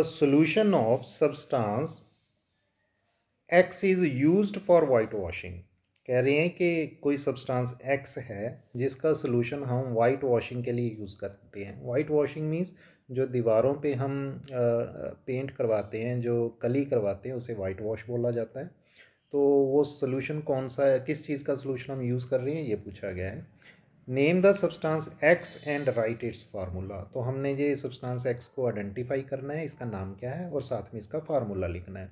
a solution of substance x is used for white washing कह रहे हैं कि कोई सब्सटेंस एक्स है जिसका सोल्यूशन हम वाइट वॉशिंग के लिए यूज़ करते हैं वाइट वॉशिंग मीन्स जो दीवारों पे हम पेंट करवाते हैं जो कली करवाते हैं उसे वाइट वॉश बोला जाता है तो वो सोल्यूशन कौन सा है किस चीज़ का सोल्यूशन हम यूज़ कर रहे हैं ये पूछा गया है name the substance X and write its formula तो हमने ये सब्सटेंस एक्स को आइडेंटिफाई करना है इसका नाम क्या है और साथ में इसका फार्मूला लिखना है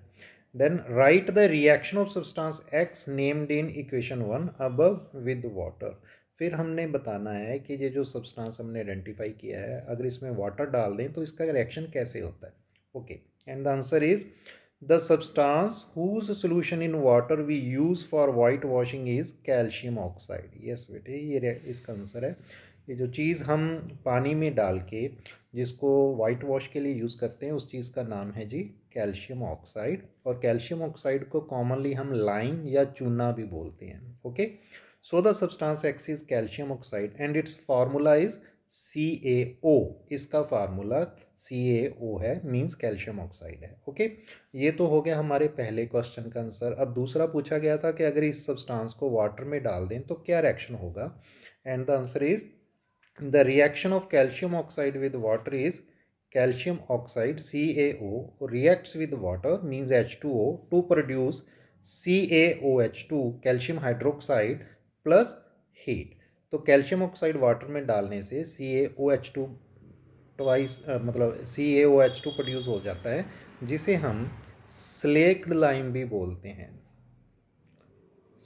then write the reaction of substance X named in equation one above with water फिर हमने बताना है कि ये जो सब्सटेंस हमने आइडेंटिफाई किया है अगर इसमें वाटर डाल दें तो इसका रिएक्शन कैसे होता है okay and the answer is The substance whose solution in water we use for white washing is calcium oxide. Yes बेटे ये इसका आंसर है ये जो चीज़ हम पानी में डाल के जिसको वाइट वॉश के लिए यूज़ करते हैं उस चीज़ का नाम है जी कैल्शियम ऑक्साइड और कैल्शियम ऑक्साइड को कॉमनली हम लाइम या चूना भी बोलते हैं okay so the substance X is calcium oxide and its formula is C A O इसका फार्मूला सी ए ओ है मीन्स कैल्शियम ऑक्साइड है ओके ये तो हो गया हमारे पहले क्वेश्चन का आंसर अब दूसरा पूछा गया था कि अगर इस सब्सटेंस को वाटर में डाल दें तो क्या रिएक्शन होगा and the answer is the reaction of calcium oxide with water is calcium oxide C A O reacts with water means H two O to produce C A O H two calcium hydroxide plus heat तो calcium oxide water में डालने से C A O H two twice मतलब C A O H two produce हो जाता है जिसे हम स्लेक्ड लाइम भी बोलते हैं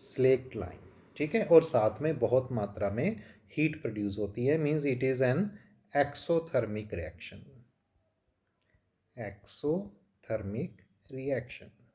स्लेक्ड लाइम ठीक है और साथ में बहुत मात्रा में हीट प्रोड्यूस होती है means it is an exothermic reaction exothermic reaction